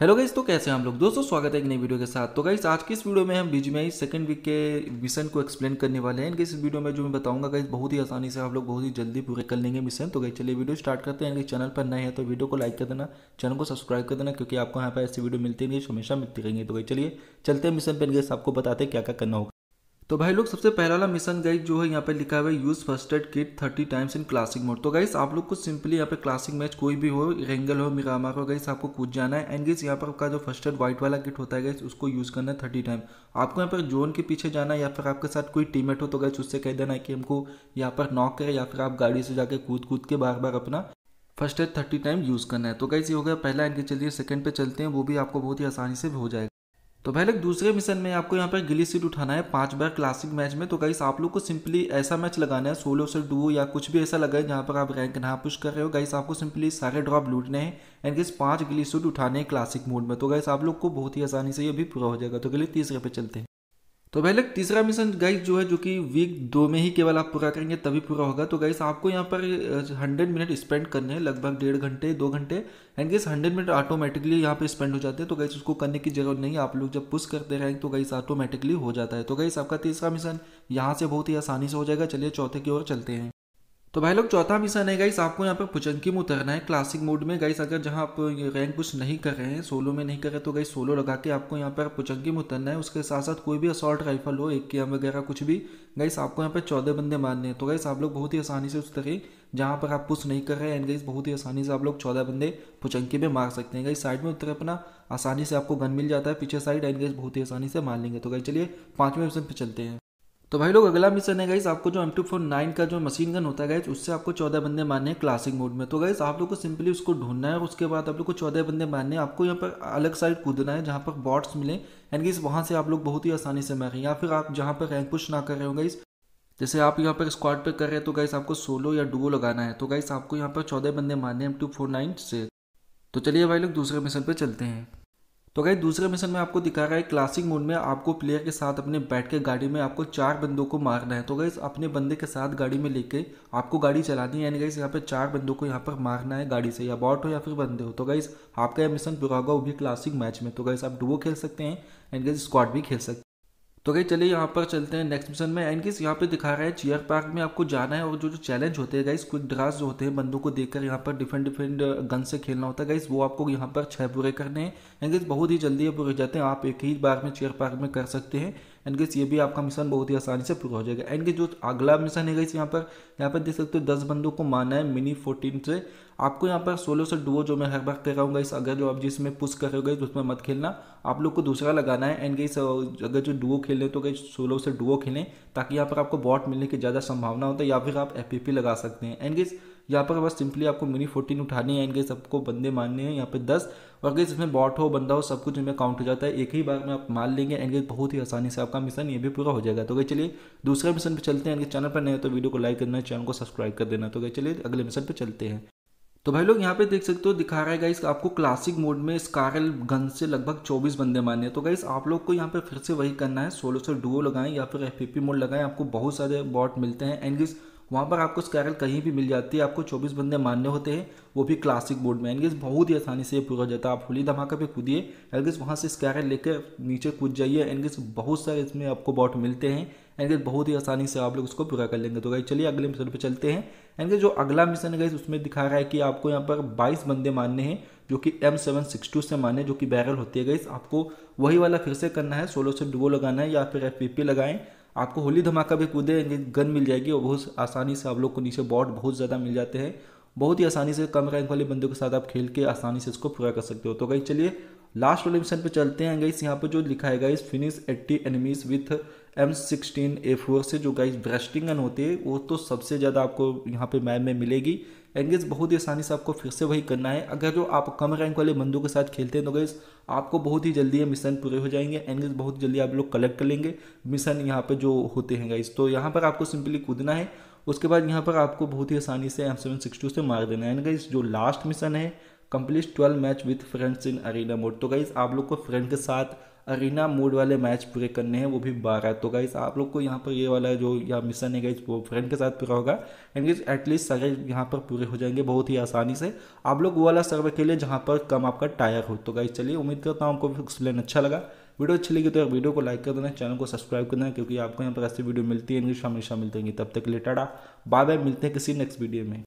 hello guys तो कैसे हैं हम लोग दोस्तों स्वागत है एक नई वीडियो के साथ तो गाइज आज की इस वीडियो में हम में सेकंड वीक के मिशन को एक्सप्लेन करने वाले हैं इस वीडियो में जो मैं बताऊंगा गाइज बहुत ही आसानी से आप लोग बहुत ही जल्दी पूरे कर लेंगे मिशन तो गाइज चलिए वीडियो स्टार्ट करते हैं चैनल पर नए हैं तो वीडियो को लाइक कर देना चैनल को सब्सक्राइब कर देना क्योंकि आपको यहाँ पर ऐसी वीडियो मिलती नहीं हमेशा मिलती रहेंगे तो गाइज चलिए चलते हैं मिशन पर गाइज आपको बताते हैं क्या क्या करना होगा तो भाई लोग सबसे पहला वाला मिशन गाइज जो है यहाँ पे लिखा हुआ है use first aid kit thirty times in classic mode तो गाइस आप लोग को सिंपली यहाँ पे क्लासिक मैच कोई भी हो रेंगल हो मिरामार हो गाइस आपको कूद जाना है एंड गाइस यहाँ पर आपका जो फर्स्ट एड व्हाइट वाला किट होता है गाइस उसको यूज़ करना है थर्टी टाइम आपको यहाँ पर जोन के पीछे जाना है या फिर आपके साथ कोई टीमेट हो तो गाइस उससे कह देना है कि हमको यहाँ पर नॉक करे या फिर आप गाड़ी से जाकर कूद कूद के बार बार अपना first aid thirty time use करना है तो गाइस ये हो गया पहला एंड चलिए सेकंड पे चलते हैं वो भी आपको बहुत ही आसानी से हो जाएगा तो भाई लोग दूसरे मिशन में आपको यहाँ पर गिली सीट उठाना है पांच बार क्लासिक मैच में तो गाइस आप लोग को सिंपली ऐसा मैच लगाना है सोलो से डुओ या कुछ भी ऐसा लगाए जहाँ पर आप रैंक ना पुश कर रहे हो गाइस आपको सिंपली सारे ड्रॉप लूटने हैं एंड गाइस पांच गिली सीट उठाने हैं क्लासिक मोड में तो गाइस आप लोग को बहुत ही आसानी से ये भी पूरा हो जाएगा तो गली तीसरे पे चलते हैं तो भाई तीसरा मिशन गाइस जो है जो कि वीक दो में ही केवल आप पूरा करेंगे तभी पूरा होगा तो गाइस आपको यहाँ पर हंड्रेड मिनट स्पेंड करने हैं लगभग डेढ़ घंटे दो घंटे and guys hundred minute automatically यहाँ पे स्पेंड हो जाते हैं तो गाइस उसको करने की जरूरत नहीं आप लोग जब पुश करते रहेंगे तो गाइस ऑटोमेटिकली हो जाता है तो गाइस आपका तीसरा मिशन यहाँ से बहुत ही आसानी से हो जाएगा चलिए चौथे की ओर चलते हैं तो भाई लोग चौथा मिशन है गाइस आपको यहाँ पर पुचंकी में उतरना है क्लासिक मोड में गाइस अगर जहाँ आप रैंक कुछ नहीं कर रहे हैं सोलो में नहीं कर रहे तो गाइस सोलो लगा के आपको यहाँ पर पुचंकी में उतरना है उसके साथ साथ कोई भी असॉल्ट राइफल हो एक के वगैरह कुछ भी गाइस आपको यहाँ पर चौदह बंदे मारने हैं तो गाइस आप लोग बहुत ही आसानी से उतरे जहाँ पर आप कुछ नहीं कर रहे हैं एंड गाइस बहुत ही आसानी से आप लोग चौदह बंदे पुचंकी में मार सकते हैं गाइस साइड में उतरे अपना आसानी से आपको गन मिल जाता है पीछे साइड एंड गाइस बहुत ही आसानी से मार लेंगे तो गाइस चलिए पाँचवें ऑप्शन पर चलते हैं तो भाई लोग अगला मिशन है गाइस आपको जो एम टू फोर नाइन का जो मशीन गन होता है गाइस उससे आपको चौदह बंदे मारने हैं क्लासिक मोड में तो गाइस आप लोग को सिंपली उसको ढूंढना है और उसके बाद आप लोग को चौदह बंदे मारने हैं आपको यहाँ पर अलग साइड कूदना है जहाँ पर बॉट्स मिले एंड गाइस वहाँ से आप लोग बहुत ही आसानी से मारें या फिर आप जहाँ पर रैंक पुश ना कर रहे हो गाइस जैसे आप यहाँ पर स्क्वाड पे कर रहे हैं तो गाइस आपको सोलो या डुओ लगाना है तो गाइस आपको यहाँ पर चौदह बंदे मारने हैं एम टू फोर नाइन से तो चलिए भाई लोग दूसरे मिशन पर चलते हैं तो गई दूसरे मिशन में आपको दिखा रहा है क्लासिक मोड में आपको प्लेयर के साथ अपने बैठ के गाड़ी में आपको चार बंदों को मारना है तो गई अपने बंदे के साथ गाड़ी में लेके आपको गाड़ी चलानी है यानी गई यहाँ पे चार बंदों को यहाँ पर मारना है गाड़ी से या बॉट हो या फिर बंदे हो तो गई आपका यह मिशन पूरा होगा वो भी क्लासिक मैच में तो गई आप डुबो खेल सकते हैं एंड गई स्क्वाड भी खेल सकते हैं तो गई चलिए यहाँ पर चलते हैं नेक्स्ट मिशन में एंड किस यहाँ पे दिखा रहा है चेयर पार्क में आपको जाना है और जो जो चैलेंज होते हैं गाइस कुछ ड्रास जो होते हैं बंदों को देखकर यहाँ पर डिफरेंट डिफरेंट गन से खेलना होता है गाइस वो आपको यहाँ पर छह पूरे करने हैं एंड किस बहुत ही जल्दी पूरे जाते हैं आप एक ही बार में चेयर पार्क में कर सकते हैं एंड गैस ये भी आपका मिशन बहुत ही आसानी से पूरा हो जाएगा एंड गैस जो अगला मिशन है गैस यहाँ पर यहाँ पर देख सकते हो दस बंदों को मारना है मिनी फोर्टीन से आपको यहाँ पर सोलो से डुओ जो मैं हर बार कह रहा हूँ इस अगर जो आप जिसमें पुश कर रहे तो उसमें मत खेलना आप लोग को दूसरा लगाना है एंड गेस अगर जो डुओ खेल तो गई सोलो से डुओ खेलें ताकि यहाँ पर आपको बॉट मिलने की ज़्यादा संभावना होता तो है या फिर आप एफ लगा सकते हैं एंड गई यहाँ पर बस सिंपली आपको मिनी फोर्टीन उठानी है इनके सबको बंदे मारने हैं यहाँ पे दस और अगर इसमें बॉट हो बंदा हो सब कुछ इनमें काउंट हो जाता है एक ही बार में आप मान लेंगे एंड बहुत ही आसानी से आपका मिशन ये भी पूरा हो जाएगा तो गए चलिए दूसरे मिशन पर चलते हैं इनके चैनल पर नहीं तो वीडियो को लाइक करना चैनल को सब्सक्राइब कर देना तो गए चलिए अगले मिशन पर चलते हैं तो भाई लोग यहाँ पे देख सकते हो दिखा रहा है गाइस आपको क्लासिक मोड में स्कारल गन से लगभग 24 बंदे मारने हैं तो गाइस आप लोग को यहाँ पे फिर से वही करना है सोलो से डुओ लगाएं या फिर एफ मोड लगाएं आपको बहुत सारे बॉट मिलते हैं एंड गिस वहाँ पर आपको स्कैरल कहीं भी मिल जाती है आपको चौबीस बंदे मानने होते हैं वो भी क्लासिक बोर्ड में एनगेज बहुत ही आसानी से पूरा जाता है आप होली धमाका पे कूदिए एनगेज वहाँ से स्कैरल लेकर नीचे कूद जाइए एनगेज बहुत सारे इसमें आपको बॉट मिलते हैं एनगेज बहुत ही आसानी से आप लोग उसको पूरा कर लेंगे तो गाइज चलिए अगले मिशन पर चलते हैं एनगेज जो अगला मिशन है गाइज उसमें दिखा रहा है कि आपको यहाँ पर बाईस बंदे मानने हैं जो कि एम सेवन सिक्स टू से माने जो कि बैरल होती है गाइज आपको वही वाला फिर से करना है सोलो से डुबो लगाना है या फिर एफ लगाएं आपको होली धमाका भी कूदे गन मिल जाएगी और बहुत आसानी से आप लोग को नीचे बॉट बहुत ज़्यादा मिल जाते हैं बहुत ही आसानी से कम रैंक वाले बंदों के साथ आप खेल के आसानी से इसको पूरा कर सकते हो तो गई चलिए लास्ट वाले मिशन पे चलते हैं गाइस यहाँ पे जो लिखा है guys finish eighty enemies with M sixteen A four से जो गाइस ब्रेस्टिंग गन होती है वो तो सबसे ज़्यादा आपको यहाँ पे मैम में मिलेगी एंगेज बहुत ही आसानी से आपको फिर से वही करना है अगर जो आप कम रैंक वाले बंदों के साथ खेलते हैं तो गैस आपको बहुत ही जल्दी ये मिशन पूरे हो जाएंगे एंगेज बहुत जल्दी आप लोग कलेक्ट कर लेंगे मिशन यहाँ पर जो होते हैं गैस तो यहाँ पर आपको सिंपली कूदना है उसके बाद यहाँ पर आपको बहुत ही आसानी से एम सेवन सिक्स टू से मार देना है एंड गैस जो लास्ट मिशन है complete twelve match with friends in arena mode तो गाइज आप लोग को फ्रेंड के साथ अरीना मोड वाले मैच पूरे करने हैं वो भी बारह तो गाइज आप लोग को यहाँ पर ये वाला जो यहाँ मिशन है गाइज वो फ्रेंड के साथ पूरा होगा एंड गाइज एटलीस्ट सारे यहाँ पर पूरे हो जाएंगे बहुत ही आसानी से आप लोग वो वाला सर्वे के लिए जहाँ पर कम आपका टायर हो तो गाइज चलिए उम्मीद करता हूँ आपको एक्सप्लेन अच्छा लगा वीडियो अच्छी लगी तो वीडियो को लाइक कर देना चैनल को सब्सक्राइब कर देना क्योंकि आपको यहाँ पर ऐसी वीडियो मिलती है इंग्लिश हमेशा मिलते हैं तब तक लेटाड़ा बाय बाय मिलते हैं किसी नेक्स्ट वीडियो में